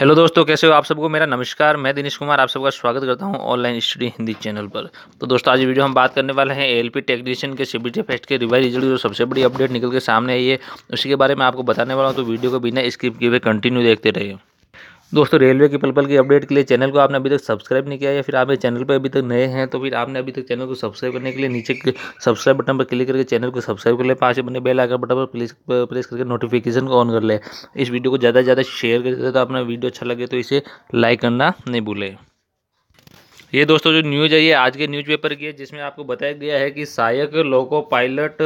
hello दोस्तों कैसे हो आप सबको मेरा नमस्कार मैं दिनेश कुमार आप सबका स्वागत करता हूं ऑनलाइन स्टडी हिंदी चैनल पर तो दोस्तों आज वीडियो हम बात करने वाले हैं पी टेक्नीशियन के सीबीटी फेस्ट के रिवाइज रिजल्ट जो सबसे बड़ी अपडेट निकल के सामने आई है उसी के बारे में आपको बताने वाला हूँ तो वीडियो को बिना स्किप किए हुए कंटिन्यू देखते रहे दोस्तों रेलवे की पल पल की अपडेट के लिए चैनल को आपने अभी तक सब्सक्राइब नहीं किया या फिर आप चैनल पर अभी तक नए हैं तो फिर आपने अभी तक चैनल को सब्सक्राइब करने के लिए नीचे सब्सक्राइब बटन पर क्लिक करके चैनल को सब्सक्राइब कर ले पास बने बेल आकर बटन पर प्रेस प्रेस करके नोटिफिकेशन को ऑन कर ले इस वीडियो को ज़्यादा से ज़्यादा शेयर कर तो अपना वीडियो अच्छा लगे तो इसे लाइक करना नहीं भूलें ये दोस्तों जो न्यूज़ है ये आज के न्यूज़पेपर की है जिसमें आपको बताया गया है कि सहायक लोको पायलट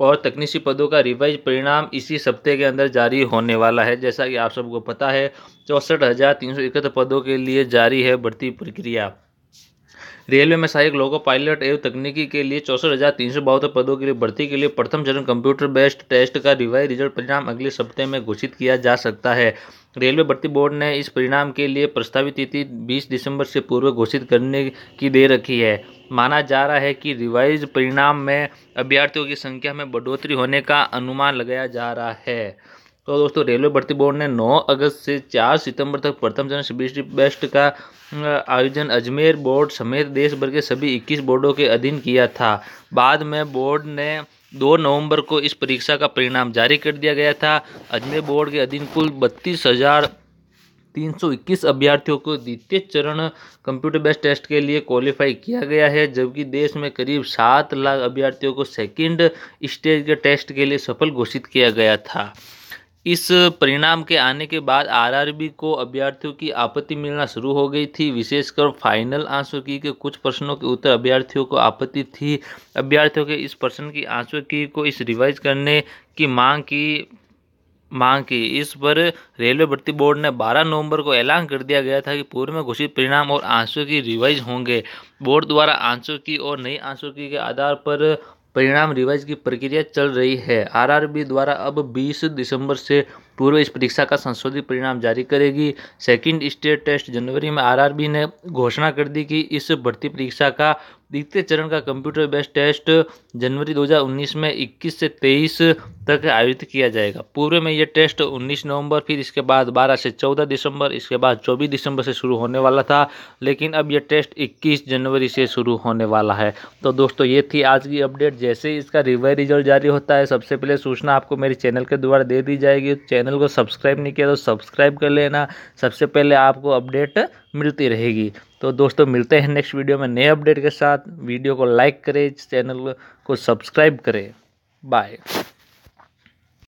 और तकनीसी पदों का रिवाइज परिणाम इसी सप्ते के अंदर जारी होने वाला है जैसा कि आप सबको पता है चौंसठ हज़ार तीन सौ इकहत्तर पदों के लिए जारी है भर्ती प्रक्रिया रेलवे में सहायक लोको पायलट एवं तकनीकी के लिए चौसठ हजार तीन सौ बहत्तर पदों के लिए भर्ती के लिए प्रथम चरण कंप्यूटर बेस्ड टेस्ट का रिवाइज रिजल्ट परिणाम अगले सप्ताह में घोषित किया जा सकता है रेलवे भर्ती बोर्ड ने इस परिणाम के लिए प्रस्तावित तिथि 20 दिसंबर से पूर्व घोषित करने की दे रखी है माना जा रहा है कि रिवाइज परिणाम में अभ्यर्थियों की संख्या में बढ़ोतरी होने का अनुमान लगाया जा रहा है तो दोस्तों रेलवे भर्ती बोर्ड ने 9 अगस्त से 4 सितंबर तक प्रथम चरण सीबीएसई बेस्ट का आयोजन अजमेर बोर्ड समेत देश भर के सभी 21 बोर्डों के अधीन किया था बाद में बोर्ड ने 2 नवंबर को इस परीक्षा का परिणाम जारी कर दिया गया था अजमेर बोर्ड के अधीन कुल बत्तीस हज़ार तीन सौ इक्कीस अभ्यर्थियों को द्वितीय चरण कंप्यूटर बेस्ड टेस्ट के लिए क्वालिफाई किया गया है जबकि देश में करीब सात लाख अभ्यर्थियों को सेकंड स्टेज के टेस्ट के लिए सफल घोषित किया गया था इस परिणाम के आने के बाद आरआरबी को अभ्यर्थियों की आपत्ति मिलना शुरू हो गई थी विशेषकर फाइनल आंसर की के कुछ प्रश्नों के उत्तर अभ्यर्थियों को आपत्ति थी अभ्यर्थियों के इस प्रश्न की आंसर की को इस रिवाइज करने की मांग की मांग की इस पर रेलवे भर्ती बोर्ड ने 12 नवंबर को ऐलान कर दिया गया था कि पूर्व में घोषित परिणाम और आंसू की रिवाइज होंगे बोर्ड द्वारा आंसू की और नई आंसू की के आधार पर परिणाम रिवाइज की प्रक्रिया चल रही है आरआरबी द्वारा अब बीस दिसंबर से पूर्व इस परीक्षा का संशोधित परिणाम जारी करेगी सेकंड स्टेट टेस्ट जनवरी में आरआरबी ने घोषणा कर दी कि इस भर्ती परीक्षा का द्वितीय चरण का कंप्यूटर बेस्ड टेस्ट जनवरी 2019 में 21 से 23 तक आयोजित किया जाएगा पूर्व में यह टेस्ट 19 नवंबर फिर इसके बाद 12 से 14 दिसंबर इसके बाद 24 दिसंबर से शुरू होने वाला था लेकिन अब यह टेस्ट 21 जनवरी से शुरू होने वाला है तो दोस्तों ये थी आज की अपडेट जैसे ही इसका रिवाइज रिजल्ट जारी होता है सबसे पहले सूचना आपको मेरे चैनल के द्वारा दे दी जाएगी चैनल चैनल को सब्सक्राइब नहीं किया तो सब्सक्राइब कर लेना सबसे पहले आपको अपडेट मिलती रहेगी तो दोस्तों मिलते हैं नेक्स्ट वीडियो में नए अपडेट के साथ वीडियो को लाइक करें चैनल को सब्सक्राइब करें बाय